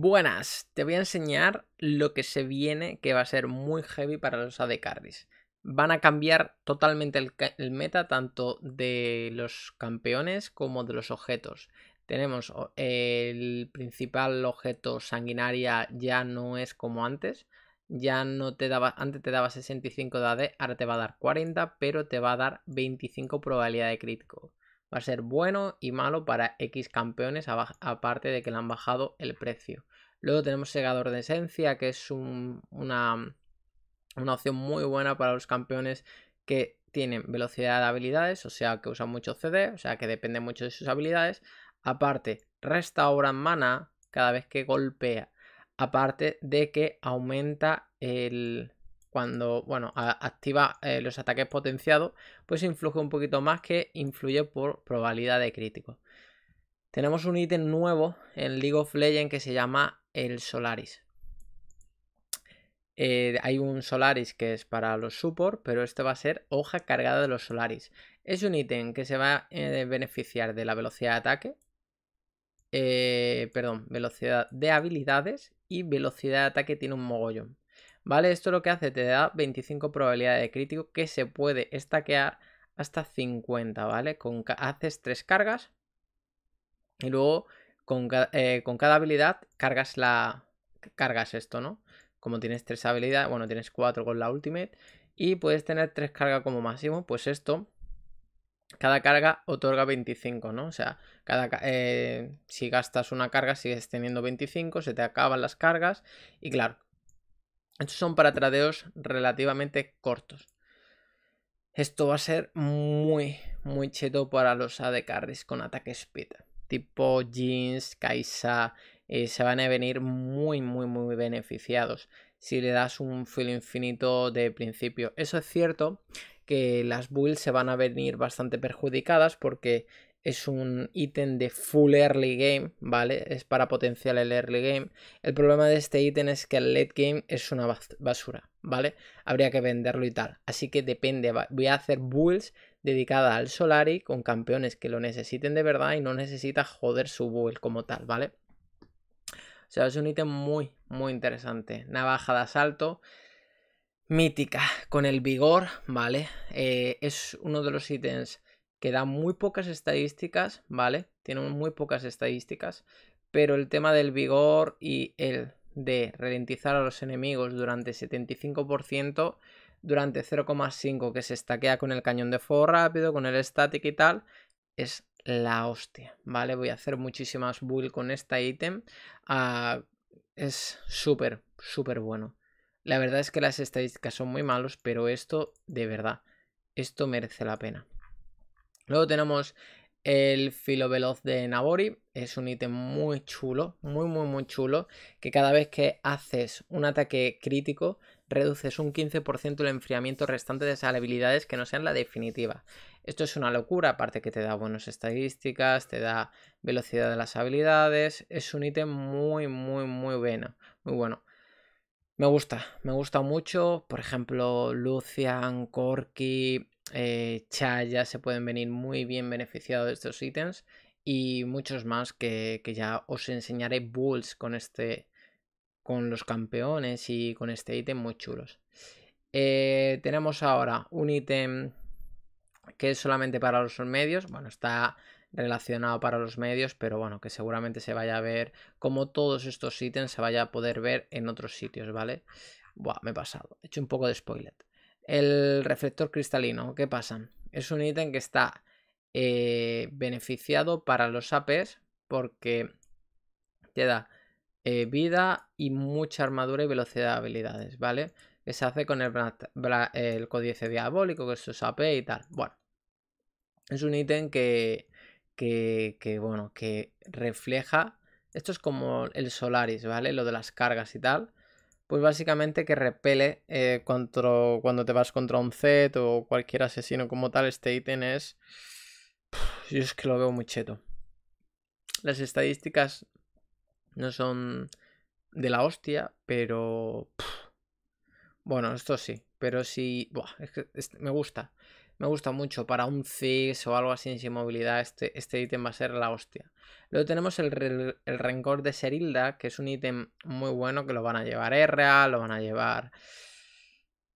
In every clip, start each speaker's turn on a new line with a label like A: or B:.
A: Buenas, te voy a enseñar lo que se viene que va a ser muy heavy para los AD carries. Van a cambiar totalmente el, meta tanto de los campeones como de los objetos. Tenemos el principal objeto sanguinaria ya no es como antes. Ya no te daba, antes te daba 65 de AD, ahora te va a dar 40, pero te va a dar 25 probabilidad de crítico va a ser bueno y malo para X campeones, aparte de que le han bajado el precio. Luego tenemos segador de esencia, que es una, una opción muy buena para los campeones que tienen velocidad de habilidades, o sea que usan mucho CD, o sea que depende mucho de sus habilidades. Aparte, restaura mana cada vez que golpea. Aparte de que aumenta el. Cuando, bueno, activa eh, los ataques potenciados, pues influye un poquito más que influye por probabilidad de crítico. Tenemos un ítem nuevo en League of Legends que se llama el Solaris. Eh, hay un Solaris que es para los support, pero este va a ser hoja cargada de los Solaris. Es un ítem que se va a eh, beneficiar de la velocidad de ataque, eh, perdón, velocidad de habilidades y velocidad de ataque tiene un mogollón. ¿Vale? Esto lo que hace te da 25 probabilidades de crítico que se puede estaquear hasta 50, ¿vale? Con haces 3 cargas y luego eh, con, cada habilidad cargas la. cargas esto, ¿no? Como tienes tres habilidades, bueno, tienes cuatro con la ultimate. Y puedes tener tres cargas como máximo. Pues esto. Cada carga otorga 25, ¿no? O sea, cada, eh, si gastas una carga sigues teniendo 25, se te acaban las cargas. Y claro, estos son para tradeos relativamente cortos. Esto va a ser muy, muy cheto para los AD carries con ataque speed tipo Jeans, Kaisa, eh, se van a venir muy, muy, muy beneficiados si le das un fill infinito de principio. Eso es cierto que las bulls se van a venir bastante perjudicadas porque es un ítem de full early game, ¿vale? Es para potenciar el early game. El problema de este ítem es que el late game es una basura, ¿vale? Habría que venderlo y tal. Así que depende, voy a hacer bulls dedicada al Solari con campeones que lo necesiten de verdad y no necesita joder su build como tal, ¿vale? O sea, es un ítem muy, muy interesante. Navaja de asalto, mítica, con el vigor, ¿vale? Eh, es uno de los ítems que da muy pocas estadísticas, ¿vale? Tiene muy pocas estadísticas, pero el tema del vigor y el de ralentizar a los enemigos durante 75% durante 0,5 que se estaquea con el cañón de fuego rápido, con el static y tal, es la hostia, ¿vale? Voy a hacer muchísimas build con este ítem. Ah, es súper, súper bueno. La verdad es que las estadísticas son muy malos, pero esto, de verdad, esto merece la pena. Luego tenemos el filo veloz de Nabori. Es un ítem muy chulo, muy, muy, muy chulo, que cada vez que haces un ataque crítico, reduces un 15% el enfriamiento restante de esas habilidades que no sean la definitiva. Esto es una locura, aparte que te da buenas estadísticas, te da velocidad de las habilidades. Es un ítem muy, muy, muy bueno. Muy bueno. Me gusta, me gusta mucho. Por ejemplo, Lucian, Corky, eh, ya se pueden venir muy bien beneficiados de estos ítems y muchos más que, ya os enseñaré bulls con este con los campeones y con este ítem muy chulos eh, tenemos ahora un ítem que es solamente para los medios bueno está relacionado para los medios pero bueno que seguramente se vaya a ver como todos estos ítems se vaya a poder ver en otros sitios vale me he pasado he hecho un poco de spoiler el reflector cristalino, ¿qué pasa? Es un ítem que está eh, beneficiado para los APs porque te da eh, vida y mucha armadura y velocidad de habilidades, ¿vale? Que se hace con el, el códice diabólico, que es es AP y tal. Bueno, es un ítem que, bueno, que refleja... Esto es como el Solaris, ¿vale? Lo de las cargas y tal pues básicamente que repele eh, cuando te vas contra un Z o cualquier asesino como tal, este ítem es... yo es que lo veo muy cheto. Las estadísticas no son de la hostia, pero... Bueno, esto sí. Pero si... es que me gusta. Me gusta mucho. Para un cis o algo así sin movilidad, este, este, ítem va a ser la hostia. Luego tenemos el, Rencor de Serilda, que es un ítem muy bueno que lo van a llevar R, lo van a llevar...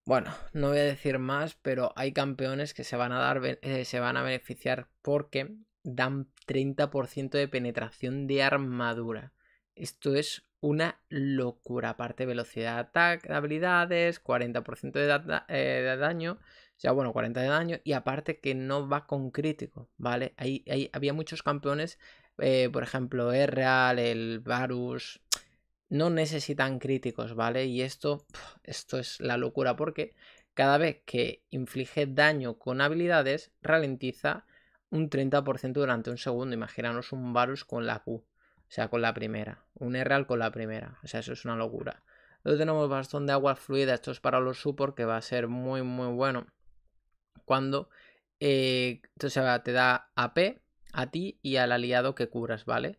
A: Bueno, no voy a decir más, pero hay campeones que se van a, dar, eh, se van a beneficiar porque dan 30% de penetración de armadura. Esto es una locura. Aparte, velocidad de ataque, habilidades, 40% de, eh, de, daño. Ya sea, bueno, 40 de daño. Y aparte que no va con crítico, ¿vale? Ahí, ahí había muchos campeones. Eh, por ejemplo, E-Real, el Varus. No necesitan críticos, ¿vale? Y esto, esto es la locura porque cada vez que inflige daño con habilidades, ralentiza un 30% durante un segundo. Imaginaros un Varus con la Q. O sea, con la primera. Un real con la primera. O sea, eso es una locura. Luego tenemos bastón de agua fluida. Esto es para los support que va a ser muy, muy bueno. Cuando entonces eh, te da AP a ti y al aliado que curas, ¿vale?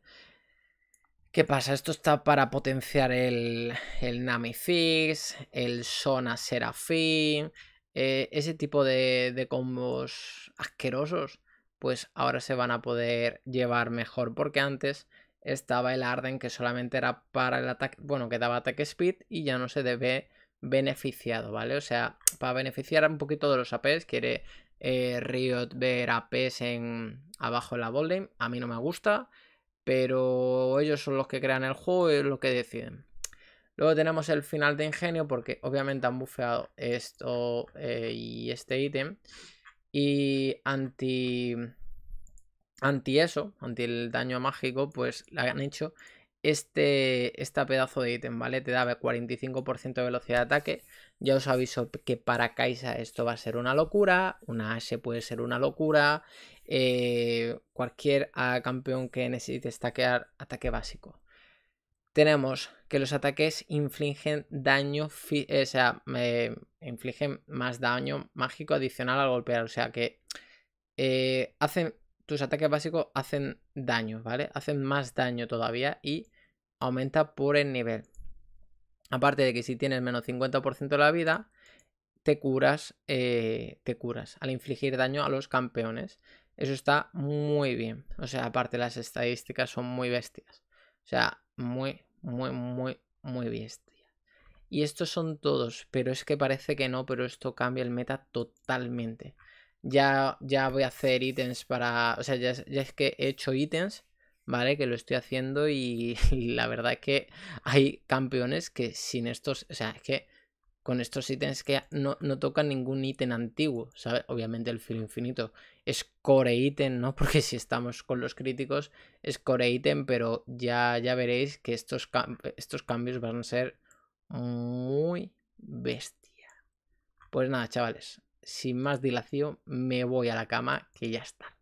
A: ¿Qué pasa? Esto está para potenciar el, el Nami Fix, el Sona Serafín, eh, ese tipo de, combos asquerosos. Pues ahora se van a poder llevar mejor porque antes estaba el Arden que solamente era para el ataque, bueno, que daba ataque speed y ya no se debe beneficiado, ¿vale? O sea, para beneficiar un poquito de los APs, quiere eh, Riot ver APs en, abajo en la bowling a mí no me gusta, pero ellos son los que crean el juego y es lo que deciden. Luego tenemos el final de ingenio porque obviamente han bufeado esto eh, y este ítem y anti anti eso, anti el daño mágico, pues han hecho este, esta pedazo de ítem, ¿vale? Te da 45% de velocidad de ataque. Ya os aviso que para Kaisa esto va a ser una locura. Una se puede ser una locura. Eh, cualquier campeón que necesite stackear ataque básico. Tenemos que los ataques infligen daño, eh, o sea, eh, infligen más daño mágico adicional al golpear. O sea que hacen tus ataques básicos hacen daño, ¿vale? Hacen más daño todavía y aumenta por el nivel. Aparte de que si tienes menos 50% de la vida, te curas, eh, te curas al infligir daño a los campeones. Eso está muy bien. O sea, aparte las estadísticas son muy bestias. O sea, muy, muy, muy, muy bestia. Y estos son todos, pero es que parece que no, pero esto cambia el meta totalmente ya, voy a hacer ítems para... O sea, ya, es que he hecho ítems, ¿vale? Que lo estoy haciendo y, la verdad es que hay campeones que sin estos... O sea, es que con estos ítems que no, tocan ningún ítem antiguo, ¿sabes? Obviamente el filo infinito es core ítem, ¿no? Porque si estamos con los críticos es core ítem, pero ya, ya veréis que estos, estos cambios van a ser muy bestia. Pues nada, chavales, sin más dilación, me voy a la cama, que ya está.